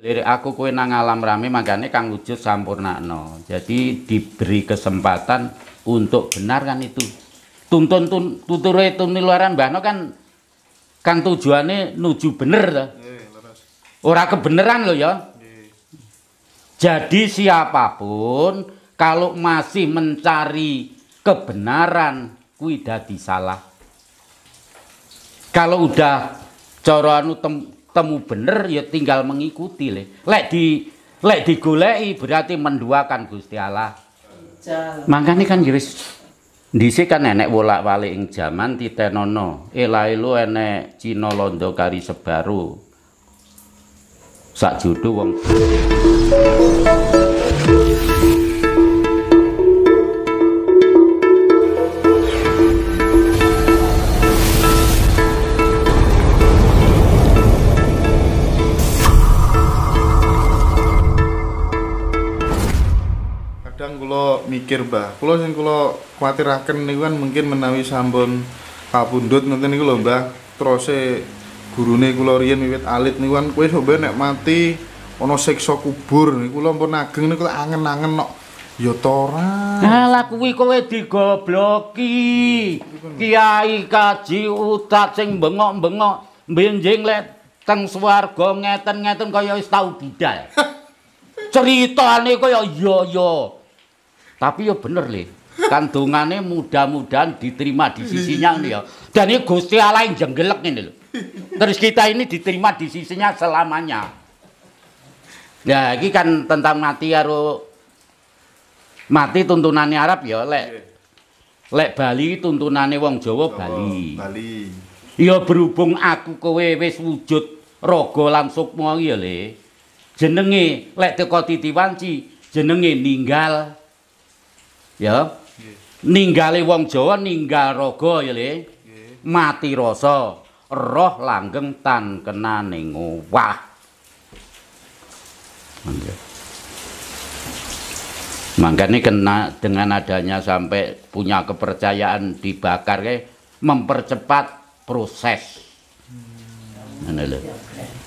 Lirik aku kue nang alam rame makanya kang wujud no. Jadi diberi kesempatan untuk benar kan itu. Tuntun tun, tuture luaran mbahno kan kang tujuannya nuju bener lah. Iya, Orang kebenaran loh ya. Iya. Jadi siapapun kalau masih mencari kebenaran kuwi dadi salah. Kalau udah cara anu tem, temu bener ya tinggal mengikuti le lek di lek digoleki berarti menduakan Gusti Allah makanya kan jelas Dhisik kan enek bolak-balik ing jaman titenono. Elailu enek Cina Londo kari sebaru. Sak judu wong. kulo mikir mbah kulo sing kulo khawatirakan ini kan mungkin menawi sambon kabundut nanti ini kulo mbah terus gurune kulo rian wiwit alit ini kan kue sobe nek mati ono seksa kubur ini kulo mpun ageng ini kulo angen-angen nok ya tora nah laku kowe digobloki kiai kaji utat sing bengok-bengok benjing lek teng swarga ngeten-ngeten kaya wis tau didal cerita ane kaya iya iya tapi ya bener lih kandungannya mudah-mudahan diterima di sisinya nih ya dan ini gusti Allah yang jenggelek ini loh terus kita ini diterima di sisinya selamanya Ya, ini kan tentang mati haru mati tuntunannya Arab ya lek lek Bali tuntunannya wong Jawa oh, Bali Bali ya berhubung aku kowe wis wujud rogo langsung mau ya le jenenge lek teko titiwanci jenenge ninggal Ya. ninggali wong Jawa ninggal rogo ya Le. Mati rasa, roh langgeng tan kena ningu wah. ini kena dengan adanya sampai punya kepercayaan dibakar ke mempercepat proses.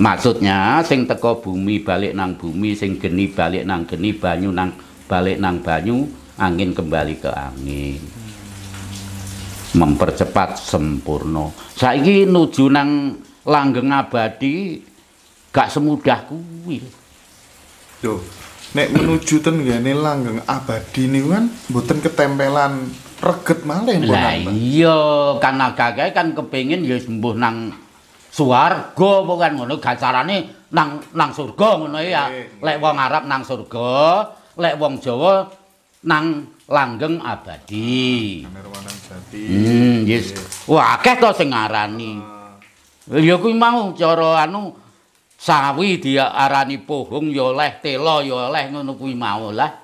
Maksudnya sing teko bumi balik nang bumi, sing geni balik nang geni, banyu nang balik nang banyu, angin kembali ke angin mempercepat sempurna saiki nuju nang langgeng abadi gak semudah kuwi yo nek menuju gene langgeng abadi niku kan mboten ketempelan reget malih mboten lah iya kan agak kan kepengin ya sembuh nang swarga pokoke ngono gak nang nang surga ngono ya lek wong arab nang surga lek wong jawa nang langgeng abadi. Hmm, yes. Wah, akeh to sing ngarani. Ah. Ya kuwi mau cara anu sawi diarani pohong ya oleh tela ya oleh ngono kuwi mau lah.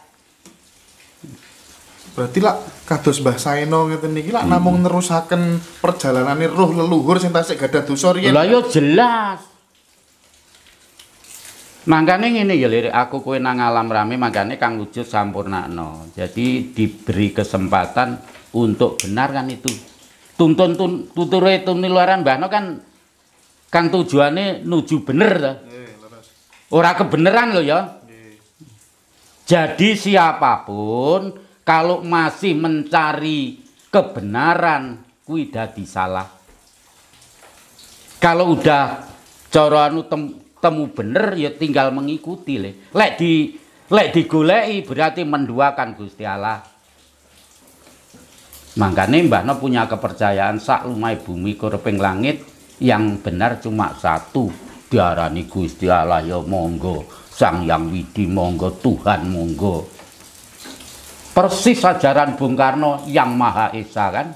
Berarti lak kados Mbah Saeno ngene iki lak hmm. namung nerusaken perjalanane roh leluhur sing tasik gadah dosa riyen. Lah ya jelas. Makanya ini ya lirik aku kue nang alam rame makanya kang wujud no. Jadi diberi kesempatan untuk benar kan itu. Tuntun tun, tuture luaran bahno kan kang tujuannya nuju bener lah. Iya, Orang kebenaran loh ya. Iya. Jadi siapapun kalau masih mencari kebenaran kuwi dadi salah. Kalau udah cara anu temu bener ya tinggal mengikuti le. Lek di lek digolei berarti menduakan Gusti Allah. Makanya Mbah No punya kepercayaan sak lumai bumi kurping langit yang benar cuma satu diarani Gusti Allah ya monggo Sang Yang Widi monggo Tuhan monggo persis ajaran Bung Karno yang Maha Esa kan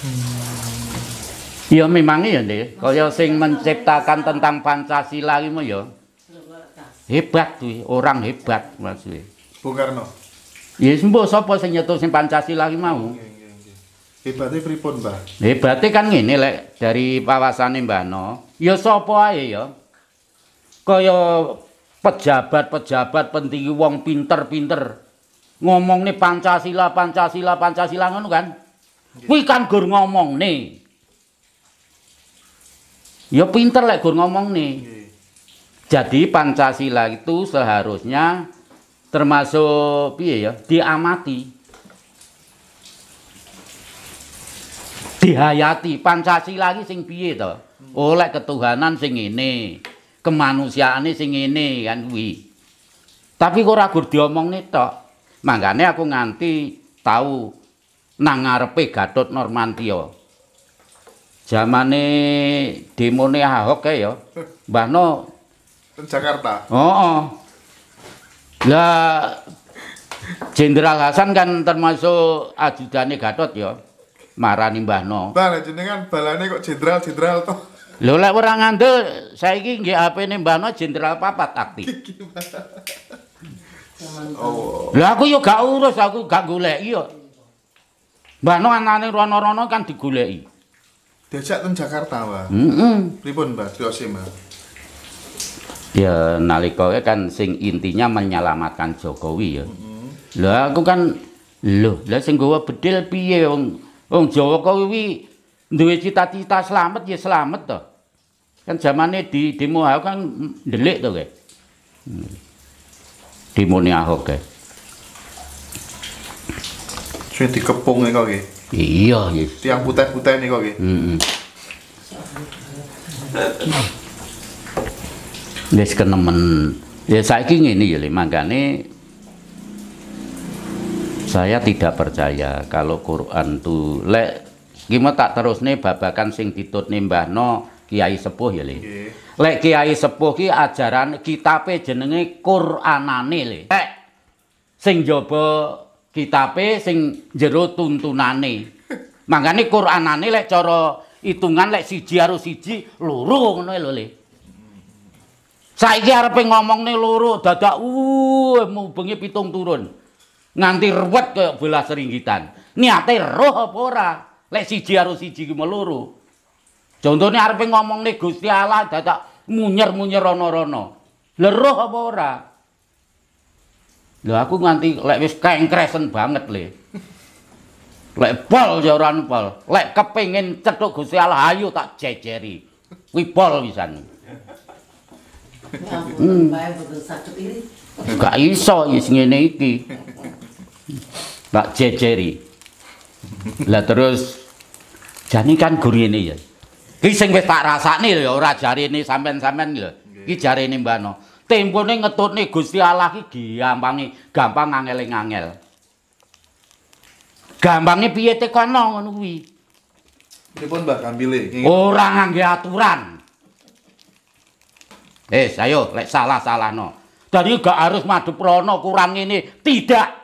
hmm. Iya memang ya deh. kaya sing menciptakan tentang Pancasila ini ya. Hebat tuh orang hebat mas Bung Karno. Iya sembuh sopo sing nyetuh sing Pancasila ini mau. Hebatnya pripun mbah Hebatnya kan gini lek dari pawasan mbak no. Iya sopo aja ya. Kaya pejabat-pejabat penting wong pinter-pinter ngomong nih Pancasila Pancasila Pancasila ngono kan. Wih kan gur ngomong nih. Ya pinter lah gur ngomong nih. Jadi Pancasila itu seharusnya termasuk piye ya, diamati. Dihayati Pancasila lagi sing piye to? Hmm. Oleh oh, ketuhanan sing ini kemanusiaan sing ini kan wi. Tapi kok ragu ngomong nih to. Makanya aku nganti tahu nangarpe Gatot Normantio. Jamane demone Ahok ya. Mbah No Ten Jakarta. Oh, oh. Lah Jenderal Hasan kan termasuk ajudane Gatot ya. Marani Mbah No. Bal jenengan balane kok jenderal-jenderal to. Lho lek ora ngandel saiki nggih HP-ne Mbah No jenderal papat taktik. Oh. Lah aku ya gak urus aku gak golek ya. Mbah No anane rono-rono kan digoleki. Desa teng Jakarta wae. Mm Heeh. -hmm. Pripun, Mbak? Diose, Mbak. Ya nalika kan sing intinya menyelamatkan Jokowi ya. Heeh. Mm aku kan lho, lah sing gowo bedil piye wong wong Jawa kuwi duwe cita-cita selamat ya selamat to. Kan zamane di demo aku kan ndelik to, Guys. Hmm. Demo ni Ahok, Guys. Sing dikepung iki kok, Iya, gitu. Tiang putih-putih kok nggih. Heeh. Wis kenemen. Ya saiki ngene ya, makane saya tidak percaya kalau Quran tuh lek gimana tak terus nih babakan sing ditut nih no kiai sepuh ya lek kiai sepuh ki ajaran kita jenenge Quranane le lek sing jobo kitabe sing jero tuntunane. Mangane Qur'anane lek cara hitungan lek siji karo siji loro ngono lho Le. Saiki arepe ngomongne loro dadak uh mubengi pitung turun. Nganti ruwet kaya bola seringgitan. Niate roh apa ora? Lek siji karo siji ku meloro. Contone arepe ngomongne Gusti Allah dadak munyer-munyer ana-ana. Leroh apa ora? Ora. Lho aku nganti lek wis kengkresen banget le. Lek bol ya ora pol. Lek kepengin cethuk Gusti Allah ayo tak jejeri. Kuwi pol pisan. Ya ampun, bae kudu sak iki. iso ya sing ngene iki. Tak jejeri. Lah terus jani kan guru ini ya. Ki sing wis tak rasakne lho ora jarine sampean-sampean lho. Ki jarine Mbak tempone ngetutne Gusti Allah ki gampange gampang ngangel-ngangel. Gampange piye tekono ngono kuwi. Pripun Mbak ngambile? Ora ngangge aturan. Eh, ayo lek salah-salahno. Dadi gak harus madu prana kurang ini tidak.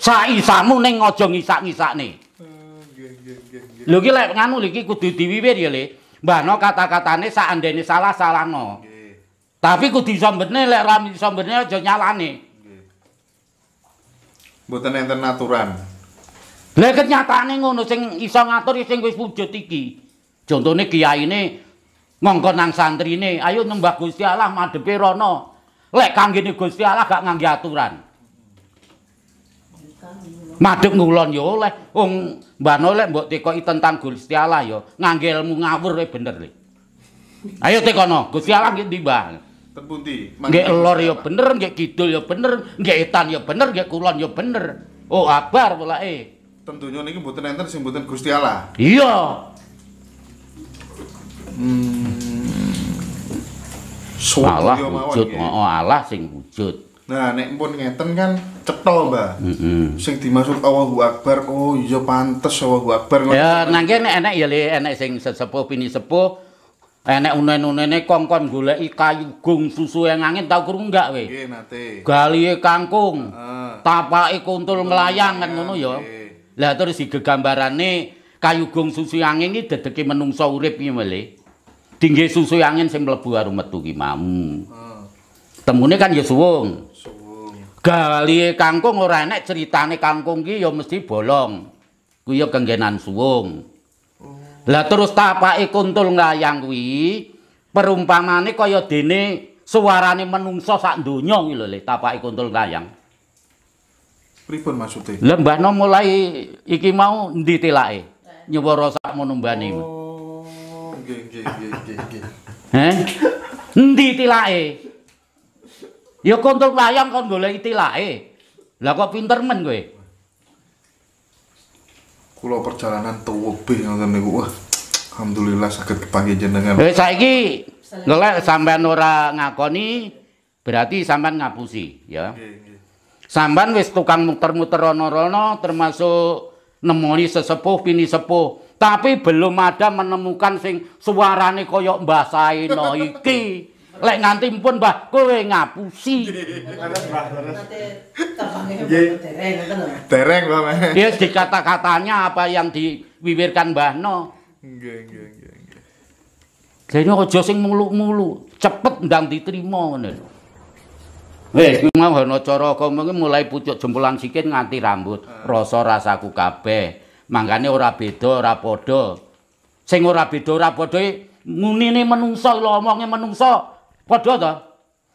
Sai samu ning aja ngisak-ngisakne. Hmm, nggih, nggih, nggih, nggih. Lho iki lek nganu iki kudu diwiwir ya, Le. Mbah no kata-katane saandene salah salah no. Tapi ku di sombene lek ra iso sombene aja nyalane. Nggih. Mboten enten aturan. Lek kenyataane ngono sing iso ngatur sing wis wujud iki. Contone kiyaine mongkon nang santrine, ayo nembah Gusti Allah madhepe rono. Lek kanggene Gusti Allah gak ngangge aturan. madhep ngulon yo ya oleh wong mbano lek mbok tekoki tentang Gusti Allah yo, ya. nganggelmu mu ngawur we bener le ayo tekono Gusti Allah nggih timbang tepundi nggih lor ya bener nggih kidul ya bener nggih etan yo ya bener nggih kulon yo bener oh abar eh? tentunya niki mboten enten sing mboten Gusti Allah iya hmm. Allah wujud, oh, Allah sing wujud. Nah, nek pun ngeten kan cetol, mbah. Heeh. Mm -hmm. Sing dimaksud Allahu Akbar, oh iya pantes Allahu Akbar. Ya, nangke nek enek ya le enek sing sesepuh pini sepuh. Enek unen-unene kongkon goleki kayu gung susu yang angin tau kurung enggak we. Nggih, nate. Galihe kangkung. Heeh. Tapake kuntul melayang kan ngono ya. Lah terus digegambarane kayu gung susu angin iki dedeki menungsa urip iki mele. Dingge susu angin sing mlebu arum metu mau. Hmm. temune kan ya suwung. Suwung. Gali kangkung ora enak critane kangkung ki ya mesti bolong. Kuwi ya kenggenan suwung. Oh. Lah terus tapake kuntul ngayang kuwi perumpamane kaya dene suarane menungso sak donya iki lho le tapake kuntul ngayang. Pripun maksude? Lah Mbah no mulai iki mau ndi telake? Nyuwara sak menumbane. Oh. Nggih nggih nggih nggih. Heh? Ndi tilake? Ya kontul layang kon golek itilake. Lah kok pinter men kowe. Kula perjalanan tuwa be ngoten niku. Wah. Alhamdulillah sakit kepanggil jenengan. Eh saiki lelek sampean ora ngakoni berarti sampean ngapusi ya. Okay, Sampean wis tukang muter-muter rono-rono termasuk nemoni sesepuh pini sepuh tapi belum ada menemukan sing suarane koyok Mbah Saino iki. lek nganti mpun mbah kowe ngapusi dereng mbah ya di kata-katanya apa yang diwiwirkan mbah no nggih nggih nggih sing muluk-muluk cepet ndang diterima ngene Wes eh, kuwi mau ana cara mulai pucuk jempolan sikit nganti rambut, eh. rasa rasaku kabeh. Mangkane ora beda, ora padha. Sing ora beda, ora padha ngunine menungsa lho omonge menungso. padha to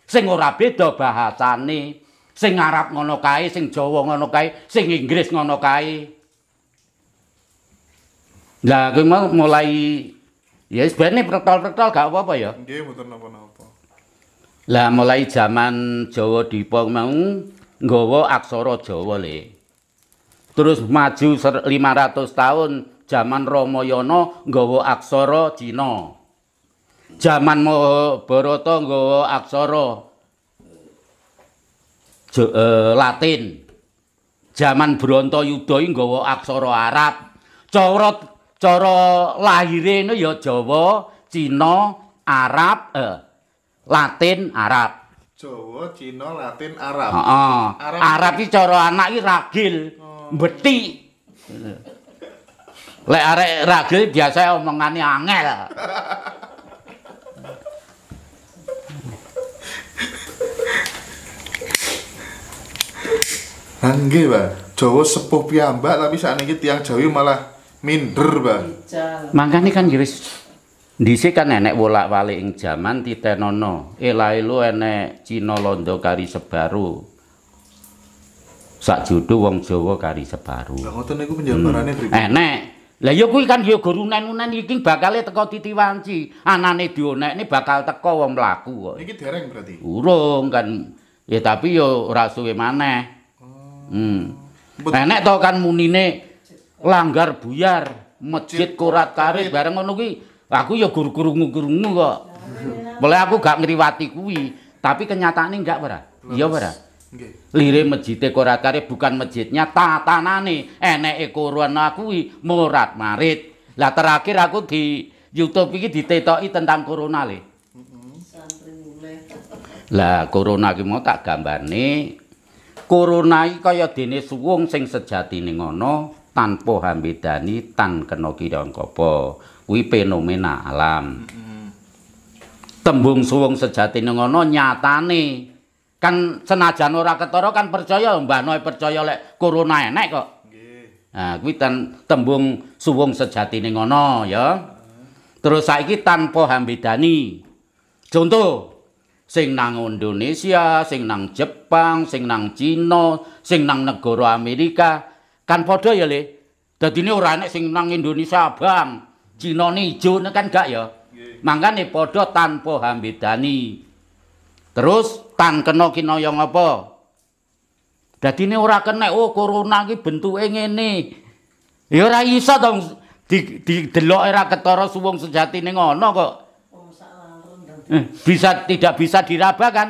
sing ora beda bahasane sing Arab ngono kae sing Jawa ngono kae sing Inggris ngono kae Lah, nah, kuwi mulai ya yes, sebenarnya pertol-pertol gak apa-apa ya nggih mboten napa-napa lah mulai zaman Jawa dipong mau nggawa aksara Jawa le terus maju 500 tahun zaman Romo Yono nggawa aksara Cina Jaman Mahabharata nggawa aksara eh, Latin. Jaman Bronto Yudha nggawa aksara Arab. Cara cara lahire ya Jawa, Cina, Arab, uh, Latin, Arab. Jawa, Cina, Latin, Arab. Uh, uh. Arab. Arab iki cara anak iki ragil, uh. Oh. betik. Lek arek ragil biasa omongane angel. Nggih, Pak. Jawa sepuh piyambak tapi saat ini tiang Jawi malah minder, Pak. Mangkane kan wis Dhisik kan nenek bolak-balik ing zaman jaman titenono. Elae eh, lu enek cino Londo kari sebaru. Sak judu wong Jawa kari sebaru. Lah ngoten niku penjabarane hmm. Enek. Lah yo ya kuwi kan yo ya gurunen-unen iki bakal teko titiwanci. Anane ini bakal teko wong mlaku kok. Iki dereng berarti. Urung kan. Ya tapi yo ya ora suwe maneh. Hmm. Nenek tau kan munine langgar buyar masjid korat karit bareng ngono kuwi. Aku ya gur-gurungu-gurungu kok. Mulai aku gak ngriwati kuwi, tapi kenyataannya enggak, para. Iya, Pak. Lire masjidnya korat karit bukan masjidnya tatanane enek ekoruan aku morat marit. Lah terakhir aku di YouTube iki ditetoki tentang corona le. Lah korona ki mau tak gambar nih Corona iki kaya dene suwung sing sejatine ngono tanpa hambedani tan kena kirang kapa. Kuwi fenomena alam. Mm-hmm. Tembung suwung sejatine ngono nyatane kan senajan ora ketara kan percaya Mbah percaya lek corona enek kok. Nah, kuwi tembung suwung sejatine ngono ya. Mm-hmm. Terus saiki tanpa hambedani. Contoh sing nang Indonesia, sing nang Jepang, sing nang Cina, sing nang negara Amerika. Kan padha ya, Le. Dadi ne ora enek sing nang Indonesia, Bang. Cina ne ijo ne kan gak ya. Mangkane padha tanpa hambedani. Terus tan kena kinaya apa? Dadi ne ora kena oh corona iki bentuke ngene. Ya ora iso to di, di era ketara suwung sejatine ngono kok. Hmm, bisa tidak bisa diraba kan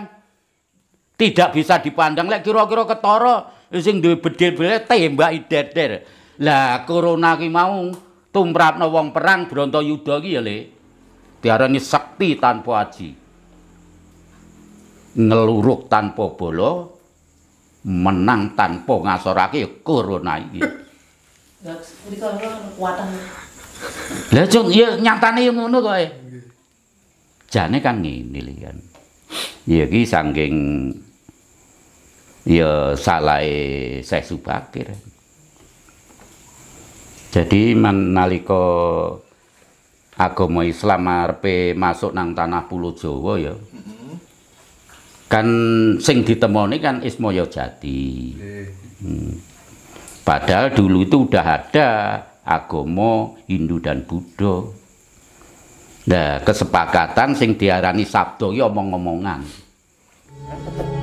tidak bisa dipandang lek kira-kira ketara sing duwe bedil-bedil tembak ideder lah corona ki mau tumrapno wong perang bronto yudha ki ya le diarani sekti tanpa aji ngeluruk tanpa bola menang tanpa ngasorake corona iki lha kuwi kan kekuatan lha cung ya nyatane ngono kok jane kan ngene kan ya iki saking ya salah saya Subakir jadi menaliko agama Islam arepe masuk nang tanah pulau Jawa ya kan sing ditemoni kan Ismoyo Jati hmm. padahal dulu itu udah ada agomo Hindu dan Buddha Nah, kesepakatan sing diarani sabdo iki ya omong-omongan.